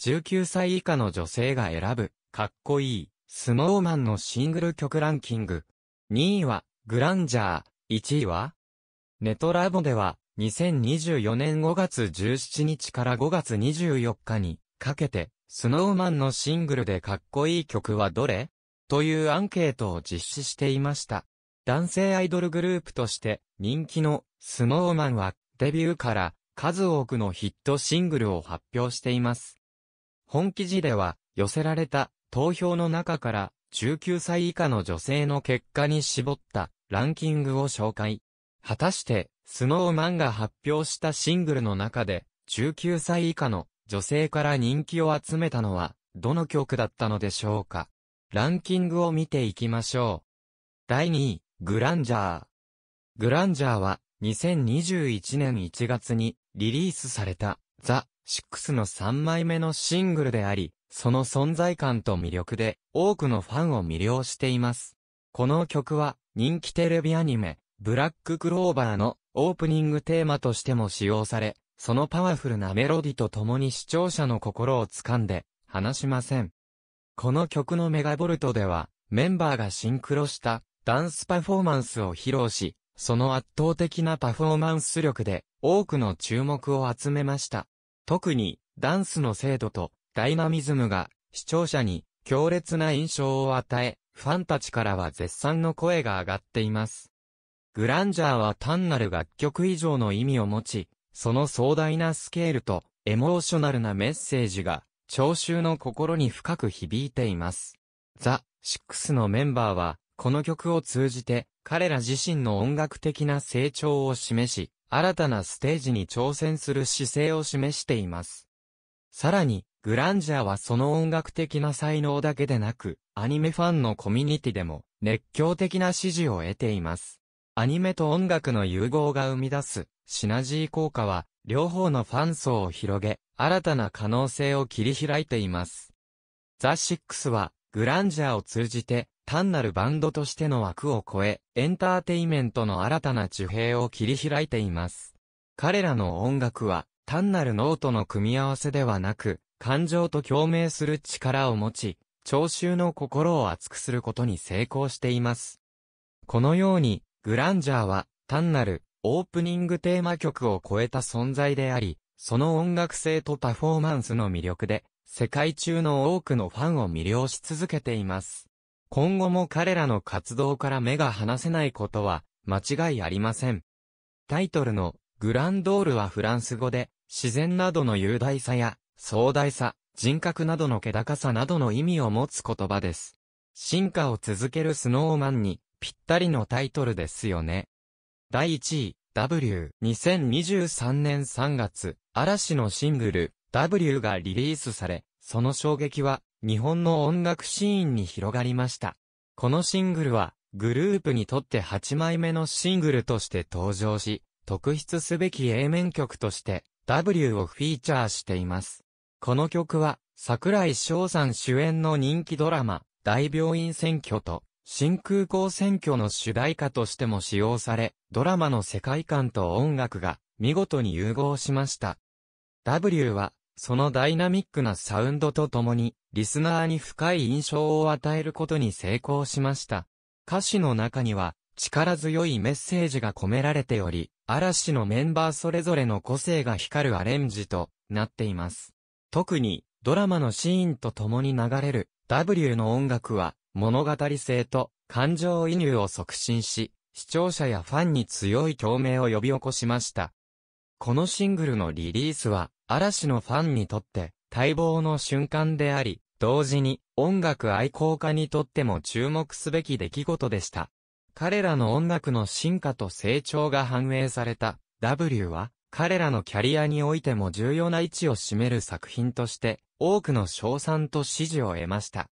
19歳以下の女性が選ぶ、かっこいい、スノーマンのシングル曲ランキング。2位は、グランジャー、1位は、ネトラボでは、2024年5月17日から5月24日にかけて、スノーマンのシングルでかっこいい曲はどれというアンケートを実施していました。男性アイドルグループとして人気のスノーマンはデビューから数多くのヒットシングルを発表しています。本記事では、寄せられた投票の中から、19歳以下の女性の結果に絞ったランキングを紹介。果たして、スノーマンが発表したシングルの中で、19歳以下の女性から人気を集めたのは、どの曲だったのでしょうか。ランキングを見ていきましょう。第2位、グランジャー。グランジャーは、2021年1月にリリースされた、ザ・6の3枚目のシングルであり、その存在感と魅力で多くのファンを魅了しています。この曲は人気テレビアニメ、ブラッククローバーのオープニングテーマとしても使用され、そのパワフルなメロディと共に視聴者の心を掴んで、離しません。この曲のメガボルトでは、メンバーがシンクロしたダンスパフォーマンスを披露し、その圧倒的なパフォーマンス力で多くの注目を集めました。特にダンスの精度とダイナミズムが視聴者に強烈な印象を与え、ファンたちからは絶賛の声が上がっています。グランジャーは単なる楽曲以上の意味を持ち、その壮大なスケールとエモーショナルなメッセージが聴衆の心に深く響いています。ザ・シックスのメンバーはこの曲を通じて彼ら自身の音楽的な成長を示し、新たなステージに挑戦する姿勢を示しています。さらに、グランジャーはその音楽的な才能だけでなく、アニメファンのコミュニティでも熱狂的な支持を得ています。アニメと音楽の融合が生み出すシナジー効果は、両方のファン層を広げ、新たな可能性を切り開いています。ザ・シックスは、グランジャーを通じて、単なるバンドとしての枠を超え、エンターテイメントの新たな地平を切り開いています。彼らの音楽は、単なるノートの組み合わせではなく、感情と共鳴する力を持ち、聴衆の心を熱くすることに成功しています。このように、グランジャーは、単なる、オープニングテーマ曲を超えた存在であり、その音楽性とパフォーマンスの魅力で、世界中の多くのファンを魅了し続けています。今後も彼らの活動から目が離せないことは間違いありません。タイトルのグランドールはフランス語で自然などの雄大さや壮大さ、人格などの気高さなどの意味を持つ言葉です。進化を続けるスノーマンにぴったりのタイトルですよね。第1位、W。2023年3月、嵐のシングル、W がリリースされ、その衝撃は日本の音楽シーンに広がりました。このシングルは、グループにとって8枚目のシングルとして登場し、特筆すべき A 面曲として W をフィーチャーしています。この曲は、桜井翔さん主演の人気ドラマ、大病院選挙と、新空港選挙の主題歌としても使用され、ドラマの世界観と音楽が見事に融合しました。W はそのダイナミックなサウンドとともに、リスナーに深い印象を与えることに成功しました。歌詞の中には、力強いメッセージが込められており、嵐のメンバーそれぞれの個性が光るアレンジとなっています。特に、ドラマのシーンと共に流れる W の音楽は、物語性と感情移入を促進し、視聴者やファンに強い共鳴を呼び起こしました。このシングルのリリースは、嵐のファンにとって待望の瞬間であり、同時に音楽愛好家にとっても注目すべき出来事でした。彼らの音楽の進化と成長が反映された W は彼らのキャリアにおいても重要な位置を占める作品として多くの賞賛と支持を得ました。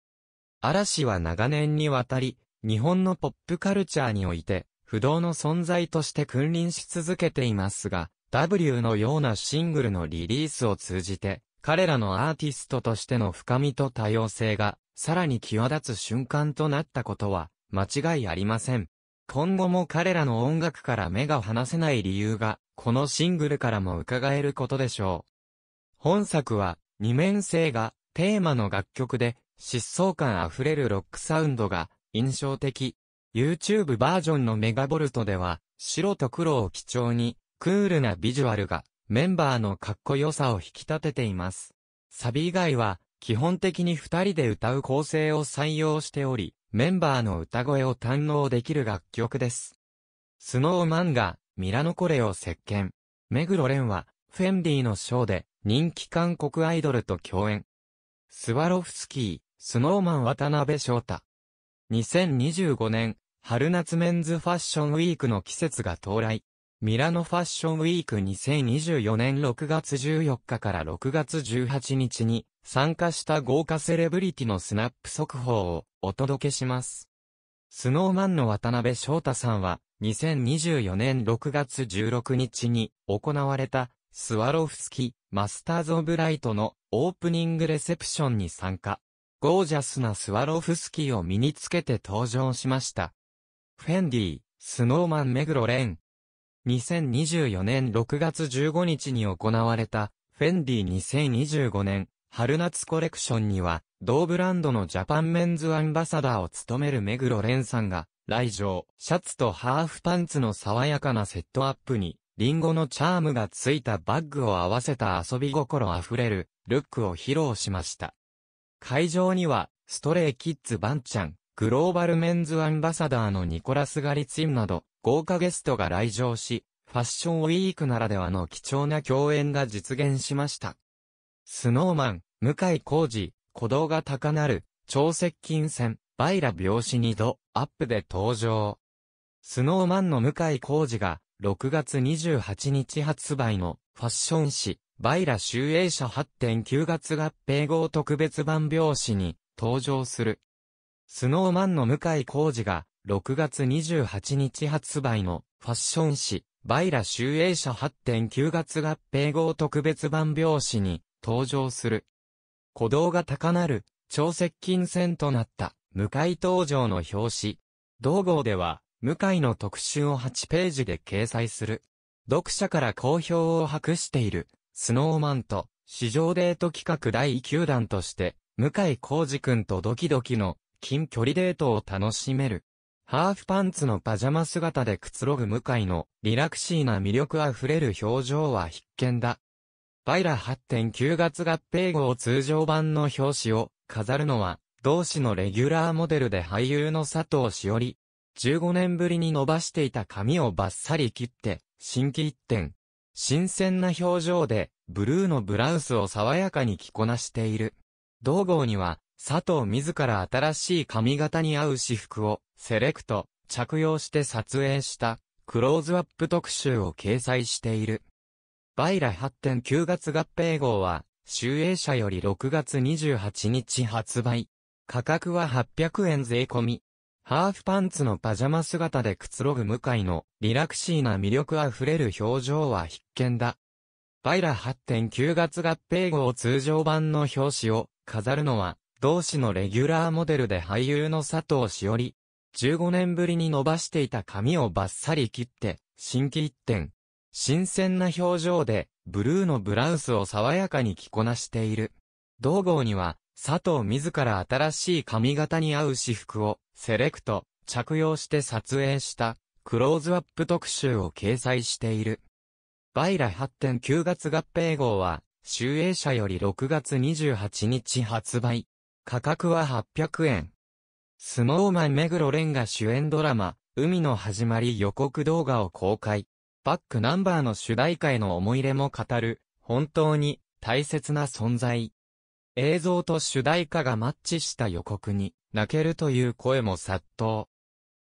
嵐は長年にわたり日本のポップカルチャーにおいて不動の存在として君臨し続けていますが、W のようなシングルのリリースを通じて、彼らのアーティストとしての深みと多様性が、さらに際立つ瞬間となったことは、間違いありません。今後も彼らの音楽から目が離せない理由が、このシングルからも伺えることでしょう。本作は、二面性がテーマの楽曲で、疾走感あふれるロックサウンドが印象的。YouTube バージョンのメガボルトでは、白と黒を基調に、クールなビジュアルがメンバーのかっこよさを引き立てています。サビ以外は基本的に二人で歌う構成を採用しており、メンバーの歌声を堪能できる楽曲です。スノーマンがミラノコレを席巻。目黒ンはフェンディのショーで人気韓国アイドルと共演。スワロフスキー、スノーマン渡辺翔太。2025年、春夏メンズファッションウィークの季節が到来。ミラノファッションウィーク2024年6月14日から6月18日に参加した豪華セレブリティのスナップ速報をお届けします。スノーマンの渡辺翔太さんは2024年6月16日に行われたスワロフスキマスターズ・オブ・ライトのオープニングレセプションに参加。ゴージャスなスワロフスキーを身につけて登場しました。フェンディ、スノーマン・ロ・レン、2024年6月15日に行われた、フェンディ2025年春夏コレクションには、同ブランドのジャパンメンズアンバサダーを務める目黒蓮さんが、来場、シャツとハーフパンツの爽やかなセットアップに、リンゴのチャームがついたバッグを合わせた遊び心あふれる、ルックを披露しました。会場には、ストレイキッズバンちゃん、グローバルメンズアンバサダーのニコラス・ガリツィンなど、豪華ゲストが来場し、ファッションウィークならではの貴重な共演が実現しました。スノーマン、向井浩二、鼓動が高なる、超接近戦、バイラ病死に度、アップで登場。スノーマンの向井浩二が、6月28日発売のファッション誌、バイラ集英社8.9月合併号特別版病死に登場する。スノーマンの向井浩二が6月28日発売のファッション誌、バイラ集英社8.9月合併号特別版表紙に登場する。鼓動が高なる、超接近戦となった、向井登場の表紙。同号では、向井の特集を8ページで掲載する。読者から好評を博している、スノーマンと、市場デート企画第9弾として、向井浩二君とドキドキの近距離デートを楽しめる。ハーフパンツのパジャマ姿でくつろぐ向井のリラクシーな魅力あふれる表情は必見だ。バイラ8.9月合併号通常版の表紙を飾るのは、同志のレギュラーモデルで俳優の佐藤しおり。15年ぶりに伸ばしていた髪をバッサリ切って、新規一点。新鮮な表情で、ブルーのブラウスを爽やかに着こなしている。同号には、佐藤自ら新しい髪型に合う私服をセレクト、着用して撮影したクローズアップ特集を掲載している。バイラ8.9月合併号は、集英社より6月28日発売。価格は800円税込み。ハーフパンツのパジャマ姿でくつろぐ向井のリラクシーな魅力あふれる表情は必見だ。バイラ8.9月合併号通常版の表紙を飾るのは同志のレギュラーモデルで俳優の佐藤しおり、15年ぶりに伸ばしていた髪をバッサリ切って、新規一点。新鮮な表情で、ブルーのブラウスを爽やかに着こなしている。同号には、佐藤自ら新しい髪型に合う私服を、セレクト、着用して撮影した、クローズアップ特集を掲載している。バイラ8.9月合併号は、集英社より6月28日発売。価格は800円。ノーマン目黒蓮が主演ドラマ、海の始まり予告動画を公開。バックナンバーの主題歌への思い入れも語る、本当に大切な存在。映像と主題歌がマッチした予告に、泣けるという声も殺到。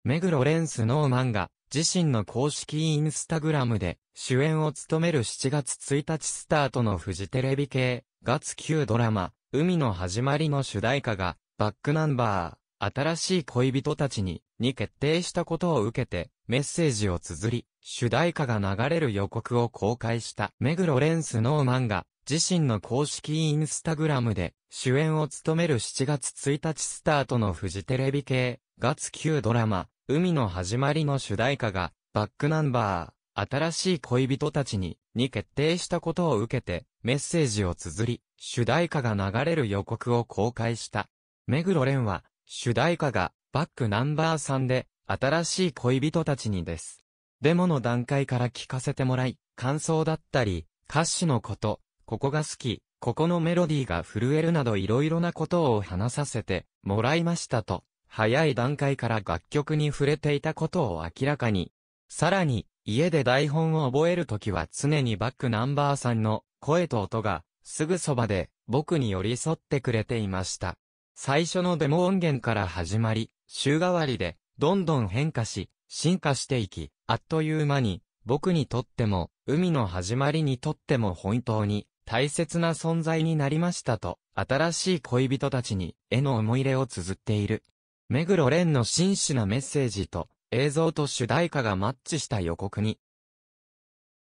目黒蓮スノーマンが、自身の公式インスタグラムで、主演を務める7月1日スタートのフジテレビ系、月9ドラマ、海の始まりの主題歌が、バックナンバー、新しい恋人たちに、に決定したことを受けて、メッセージを綴り、主題歌が流れる予告を公開した、目黒ンスノーマンが、自身の公式インスタグラムで、主演を務める7月1日スタートのフジテレビ系、月9ドラマ、海の始まりの主題歌が、バックナンバー、新しい恋人たちに、に決定したことを受けて、メッセージを綴り、主題歌が流れる予告を公開した。目黒蓮は、主題歌が、バックナンバー3で、新しい恋人たちにです。デモの段階から聞かせてもらい、感想だったり、歌詞のこと、ここが好き、ここのメロディーが震えるなどいろいろなことを話させてもらいましたと、早い段階から楽曲に触れていたことを明らかに。さらに、家で台本を覚えるときは常にバックナンバーさんの声と音がすぐそばで僕に寄り添ってくれていました。最初のデモ音源から始まり、週替わりでどんどん変化し、進化していき、あっという間に僕にとっても海の始まりにとっても本当に大切な存在になりましたと、新しい恋人たちに絵の思い入れを綴っている。目黒蓮の真摯なメッセージと映像と主題歌がマッチした予告に、